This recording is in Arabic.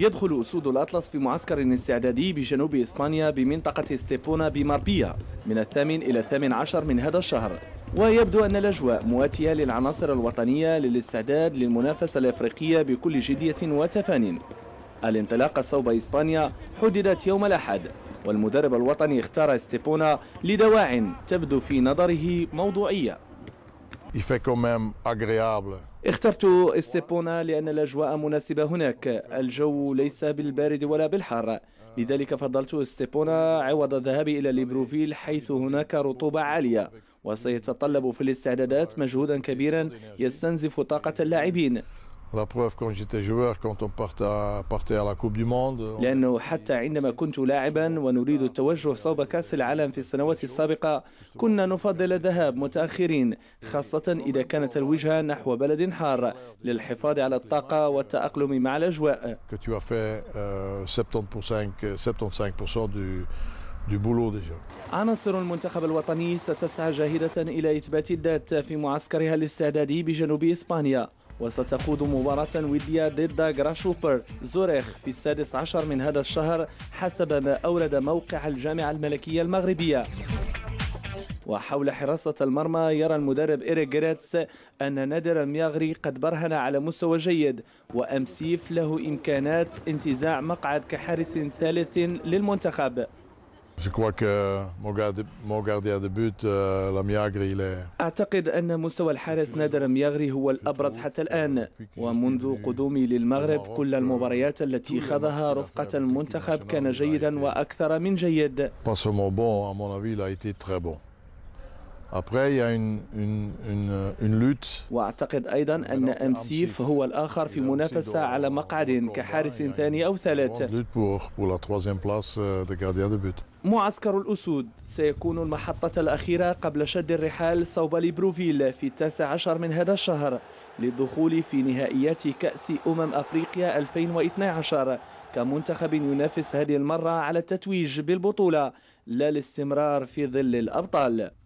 يدخل أسود الأطلس في معسكر استعدادي بجنوب إسبانيا بمنطقة ستيبونا بماربيا من الثامن إلى الثامن عشر من هذا الشهر ويبدو أن الأجواء مواتية للعناصر الوطنية للاستعداد للمنافسة الأفريقية بكل جدية وتفان الانطلاقة صوب إسبانيا حددت يوم الأحد والمدرب الوطني اختار ستيبونا لدواع تبدو في نظره موضوعية اخترت استيبونا لأن الأجواء مناسبة هناك الجو ليس بالبارد ولا بالحر لذلك فضلت استيبونا عوض الذهاب إلى ليبروفيل حيث هناك رطوبة عالية وسيتطلب في الاستعدادات مجهودا كبيرا يستنزف طاقة اللاعبين لأنه حتى عندما كنت لاعبا ونريد التوجه صوب كأس العالم في السنوات السابقة كنا نفضل الذهاب متأخرين خاصة إذا كانت الوجهة نحو بلد حار للحفاظ على الطاقة والتأقلم مع الأجواء euh, عناصر المنتخب الوطني ستسعى جاهدة إلى إثبات الذات في معسكرها الاستعدادي بجنوب إسبانيا وستخوض مباراة ودية ضد غراشوبر زوريخ في السادس عشر من هذا الشهر حسب ما أورد موقع الجامعة الملكية المغربية وحول حراسة المرمى يرى المدرب إيريك جريتس أن نادر المياغري قد برهن على مستوى جيد وأمسيف له إمكانات انتزاع مقعد كحارس ثالث للمنتخب Je crois que mon gardien de but, Lamiagri, il est... أعتقد أن مستوى الحارس نادر مياغري هو الأبرز حتى الآن ومنذ قدومي للمغرب كل المباريات التي خاضها رفقة المنتخب كان جيدا وأكثر من جيد. Pas seulement bon, à mon avis, il a été très bon. Euh, واعتقد ايضا ان امسيف هو الاخر في منافسه على مقعد كحارس ثاني او ثالث euh, معسكر الاسود سيكون المحطه الاخيره قبل شد الرحال صوب ليبروفيل في التاسع عشر من هذا الشهر للدخول في نهائيات كاس امم افريقيا 2012 كمنتخب ينافس هذه المره على التتويج بالبطوله لا الاستمرار في ظل الابطال